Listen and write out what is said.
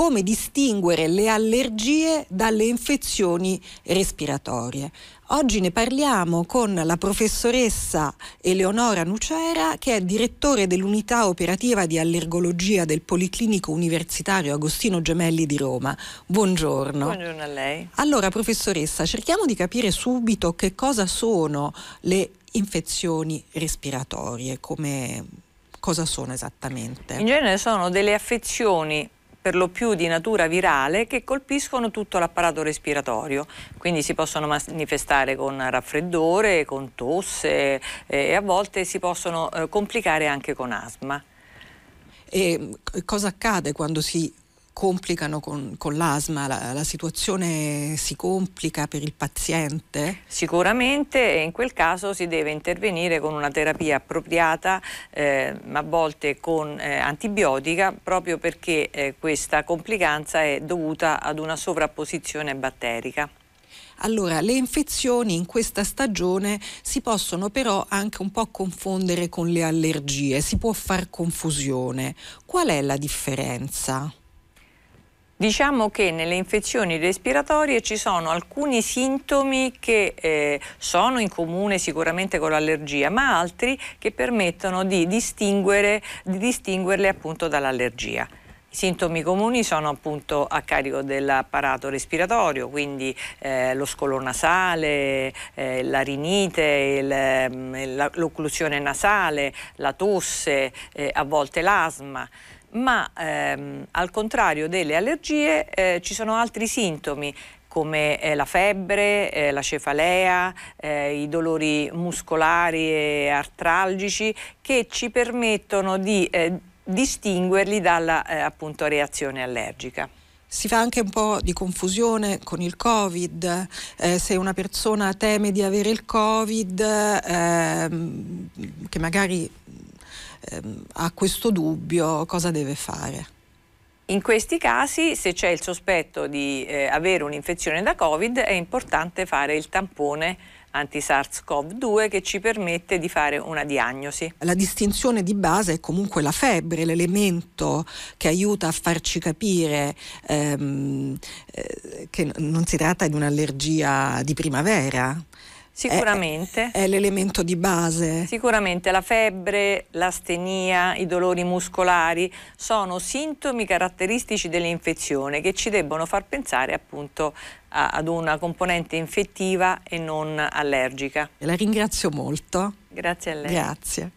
come distinguere le allergie dalle infezioni respiratorie. Oggi ne parliamo con la professoressa Eleonora Nucera, che è direttore dell'unità operativa di allergologia del Policlinico Universitario Agostino Gemelli di Roma. Buongiorno. Buongiorno a lei. Allora, professoressa, cerchiamo di capire subito che cosa sono le infezioni respiratorie, come cosa sono esattamente? In genere sono delle affezioni per lo più di natura virale che colpiscono tutto l'apparato respiratorio, quindi si possono manifestare con raffreddore, con tosse eh, e a volte si possono eh, complicare anche con asma. E cosa accade quando si complicano con, con l'asma, la, la, situazione si complica per il paziente? Sicuramente in quel caso si deve intervenire con una terapia appropriata, eh, a volte con eh, antibiotica, proprio perché eh, questa complicanza è dovuta ad una sovrapposizione batterica. Allora, le infezioni in questa stagione si possono però anche un po' confondere con le allergie, si può far confusione. Qual è la differenza? Diciamo che nelle infezioni respiratorie ci sono alcuni sintomi che eh, sono in comune sicuramente con l'allergia, ma altri che permettono di, distinguere, di distinguerle appunto dall'allergia. I sintomi comuni sono appunto a carico dell'apparato respiratorio, quindi eh, lo scolo nasale, eh, mm, la rinite, il, l'occlusione nasale, la tosse, eh, a volte l'asma ma ehm, al contrario delle allergie eh, ci sono altri sintomi come eh, la febbre, eh, la cefalea, eh, i dolori muscolari e artralgici che ci permettono di eh, distinguerli dalla eh, appunto, reazione allergica. Si fa anche un po' di confusione con il Covid, eh, se una persona teme di avere il Covid, eh, che magari ehm, ha questo dubbio, cosa deve fare? In questi casi, se c'è il sospetto di eh, avere un'infezione da Covid, è importante fare il tampone anti-SARS-CoV-2 che ci permette di fare una diagnosi. La distinzione di base è comunque la febbre, l'elemento che aiuta a farci capire ehm, eh, che non si tratta di un'allergia di primavera. Sicuramente. È, è, l'elemento di base. Sicuramente la febbre, l'astenia, i dolori muscolari sono sintomi caratteristici dell'infezione che ci debbono far pensare appunto a, ad una componente infettiva e non allergica. La ringrazio molto. Grazie a lei. Grazie.